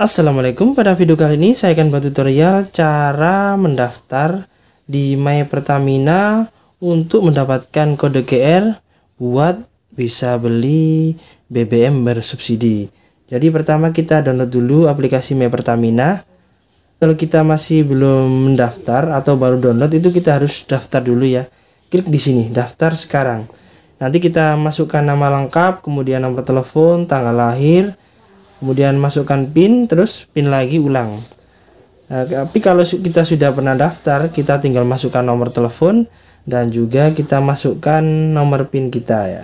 Assalamualaikum, pada video kali ini saya akan buat tutorial cara mendaftar di My Pertamina untuk mendapatkan kode QR buat bisa beli BBM bersubsidi. Jadi pertama kita download dulu aplikasi My Pertamina. Kalau kita masih belum mendaftar atau baru download itu kita harus daftar dulu ya. Klik di sini, daftar sekarang. Nanti kita masukkan nama lengkap, kemudian nomor telepon, tanggal lahir, kemudian masukkan pin terus pin lagi ulang nah, tapi kalau kita sudah pernah daftar kita tinggal masukkan nomor telepon dan juga kita masukkan nomor pin kita ya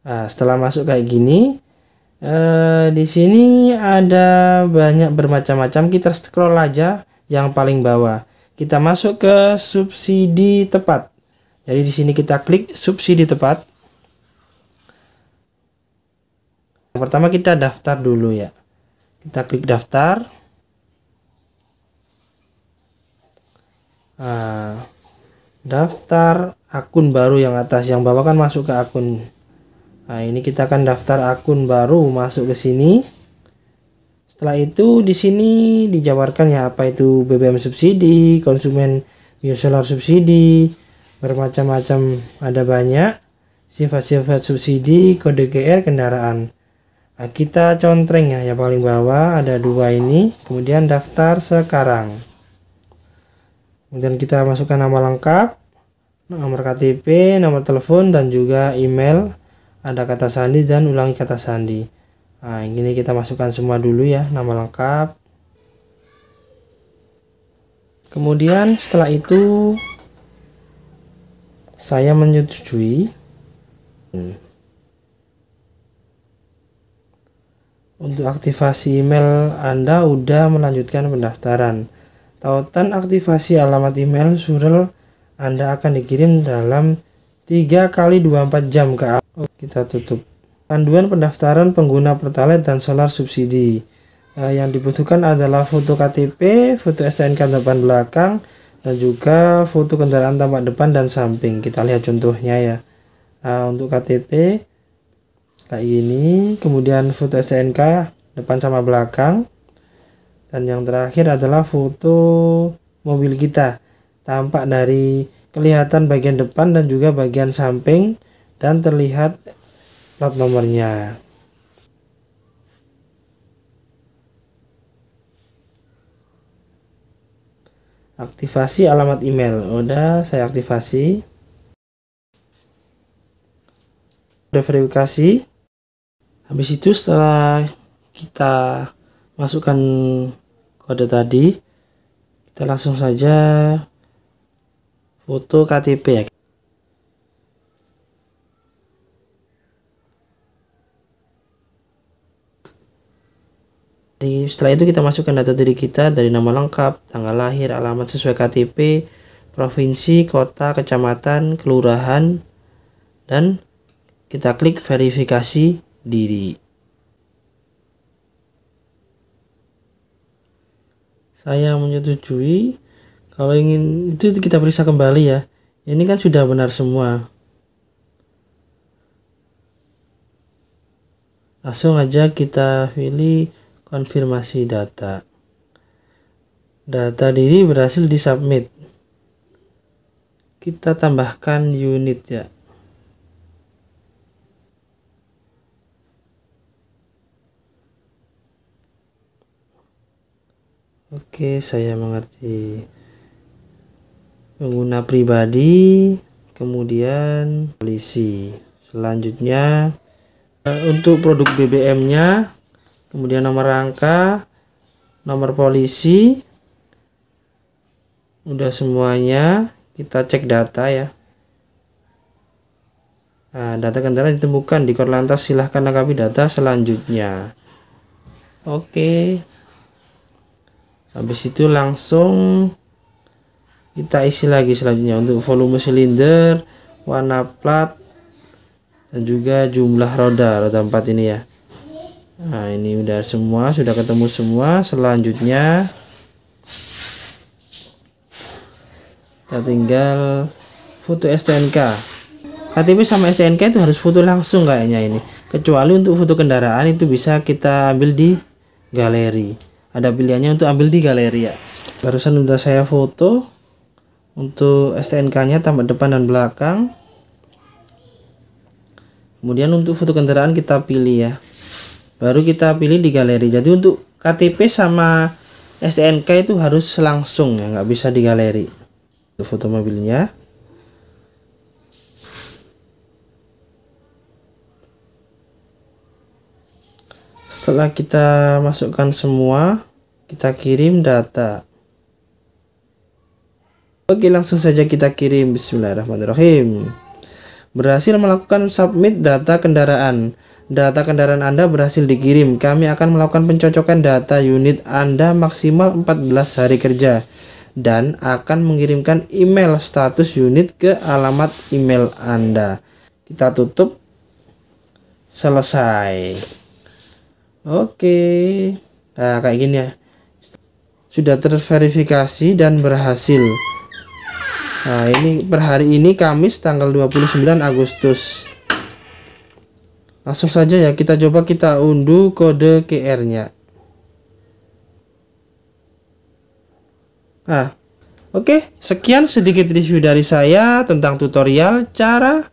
Nah, setelah masuk kayak gini, eh, di sini ada banyak bermacam-macam. Kita scroll aja yang paling bawah. Kita masuk ke subsidi tepat. Jadi di sini kita klik subsidi tepat. Yang pertama kita daftar dulu ya. Kita klik daftar. Uh, daftar akun baru yang atas yang bawah kan masuk ke akun. Nah, ini kita akan daftar akun baru masuk ke sini. Setelah itu di sini dijabarkan ya apa itu BBM subsidi, konsumen biosolar subsidi, bermacam-macam ada banyak sifat-sifat subsidi kode GR kendaraan nah, kita contreng ya yang paling bawah ada dua ini kemudian daftar sekarang kemudian kita masukkan nama lengkap nomor KTP nomor telepon dan juga email ada kata sandi dan ulangi kata sandi nah ini kita masukkan semua dulu ya nama lengkap kemudian setelah itu saya menyetujui hmm, untuk aktivasi email Anda udah melanjutkan pendaftaran tautan aktivasi alamat email surel Anda akan dikirim dalam 3 kali 24 jam ke oh, kita tutup panduan pendaftaran pengguna Pertalite dan solar subsidi eh, yang dibutuhkan adalah foto KTP, foto STNK depan belakang, dan juga foto kendaraan tampak depan dan samping kita lihat contohnya ya nah, untuk KTP kayak gini kemudian foto SNK depan sama belakang dan yang terakhir adalah foto mobil kita tampak dari kelihatan bagian depan dan juga bagian samping dan terlihat plat nomornya aktivasi alamat email udah saya aktivasi udah verifikasi habis itu setelah kita masukkan kode tadi kita langsung saja foto KTP ya di setelah itu kita masukkan data diri kita dari nama lengkap, tanggal lahir, alamat sesuai KTP, provinsi, kota, kecamatan, kelurahan, dan kita klik verifikasi diri. Saya menyetujui. Kalau ingin itu kita periksa kembali ya. Ini kan sudah benar semua. Langsung aja kita pilih konfirmasi data. Data diri berhasil disubmit. Kita tambahkan unit ya. Oke, saya mengerti. Pengguna pribadi, kemudian polisi. Selanjutnya untuk produk BBM-nya kemudian nomor rangka nomor polisi udah semuanya kita cek data ya nah, data kendaraan ditemukan di korlantas silahkan lengkapi data selanjutnya oke habis itu langsung kita isi lagi selanjutnya untuk volume silinder warna plat dan juga jumlah roda roda 4 ini ya Nah, ini udah semua, sudah ketemu semua. Selanjutnya kita tinggal foto STNK. KTP sama STNK itu harus foto langsung kayaknya ini. Kecuali untuk foto kendaraan itu bisa kita ambil di galeri. Ada pilihannya untuk ambil di galeri ya. Barusan sudah saya foto untuk STNK-nya tampak depan dan belakang. Kemudian untuk foto kendaraan kita pilih ya baru kita pilih di galeri jadi untuk KTP sama STNK itu harus langsung ya nggak bisa di galeri foto mobilnya setelah kita masukkan semua kita kirim data Oke langsung saja kita kirim Bismillahirrahmanirrahim berhasil melakukan submit data kendaraan. Data kendaraan Anda berhasil dikirim. Kami akan melakukan pencocokan data unit Anda maksimal 14 hari kerja dan akan mengirimkan email status unit ke alamat email Anda. Kita tutup. Selesai. Oke. Nah, kayak gini ya. Sudah terverifikasi dan berhasil. Nah, ini per hari ini Kamis tanggal 29 Agustus. Langsung saja ya kita coba kita unduh kode QR-nya. Nah, oke, okay. sekian sedikit review dari saya tentang tutorial cara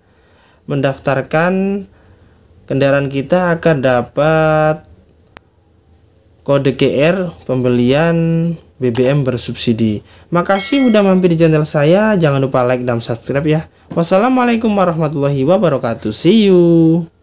mendaftarkan kendaraan kita akan dapat kode QR pembelian BBM bersubsidi. Makasih udah mampir di channel saya. Jangan lupa like dan subscribe ya. Wassalamualaikum warahmatullahi wabarakatuh. See you.